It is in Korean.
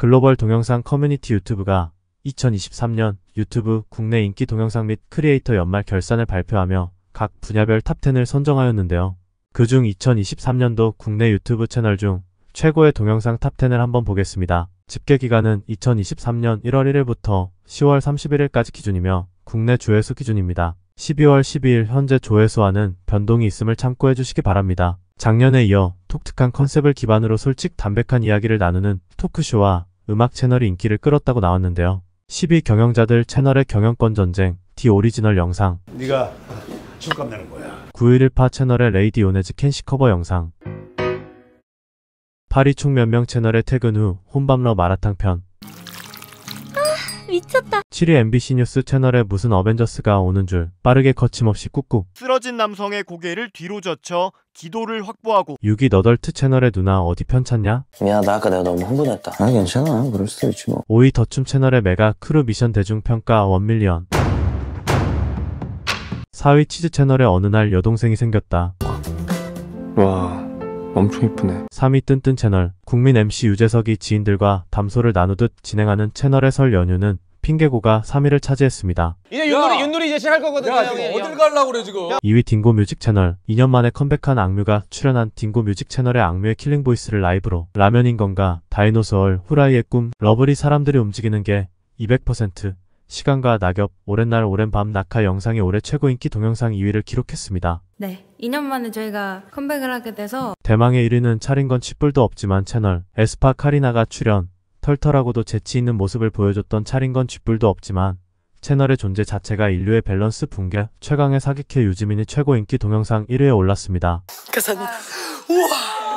글로벌 동영상 커뮤니티 유튜브가 2023년 유튜브 국내 인기 동영상 및 크리에이터 연말 결산을 발표하며 각 분야별 탑10을 선정하였는데요. 그중 2023년도 국내 유튜브 채널 중 최고의 동영상 탑10을 한번 보겠습니다. 집계기간은 2023년 1월 1일부터 10월 31일까지 기준이며 국내 조회수 기준입니다. 12월 12일 현재 조회수와는 변동이 있음을 참고해 주시기 바랍니다. 작년에 이어 독특한 컨셉을 기반으로 솔직 담백한 이야기를 나누는 토크쇼와 음악 채널이 인기를 끌었다고 나왔는데요. 10위 경영자들 채널의 경영권 전쟁 디 오리지널 영상 네가 출감 내는 거야. 9.11파 채널의 레이디 오네즈 캔시 커버 영상 파리 총 몇 명 채널의 퇴근 후 혼밥러 마라탕 편 미쳤다. 7위 MBC 뉴스 채널에 무슨 어벤져스가 오는 줄 빠르게 거침없이 꾹꾹 쓰러진 남성의 고개를 뒤로 젖혀 기도를 확보하고 6위 너덜트 채널에 누나 어디 편찮냐? 미안하 아까 내가 너무 흥분했다 아 괜찮아 그럴 수도 있지 뭐 5위 더춤 채널의 메가 크루 미션 대중평가 원밀리언 4위 치즈 채널에 어느 날 여동생이 생겼다 와 엄청 이쁘네 3위 뜬뜬 채널 국민 MC 유재석이 지인들과 담소를 나누듯 진행하는 채널의 설 연휴는 핑계고가 3위를 차지했습니다. 이제 윷놀이, 윷놀이 이제 시작할 거거든요. 야, 지금 어딜 가려고 그래 지금? 2위 딩고 뮤직 채널 2년 만에 컴백한 악뮤가 출연한 딩고 뮤직 채널의 악뮤의 킬링 보이스를 라이브로 라면인 건가, 다이노소울, 후라이의 꿈, 러블리 사람들이 움직이는 게200% 시간과 낙엽, 오랜 날 오랜 밤 낙하 영상이 올해 최고 인기 동영상 2위를 기록했습니다. 네, 2년 만에 저희가 컴백을 하게 돼서 대망의 1위는 차린 건 칫불도 없지만 채널 에스파 카리나가 출연 털털하고도 재치 있는 모습을 보여줬던 차린 건 칫불도 없지만 채널의 존재 자체가 인류의 밸런스 붕괴 최강의 사기캐 유지민이 최고 인기 동영상 1위에 올랐습니다. 그래서 우와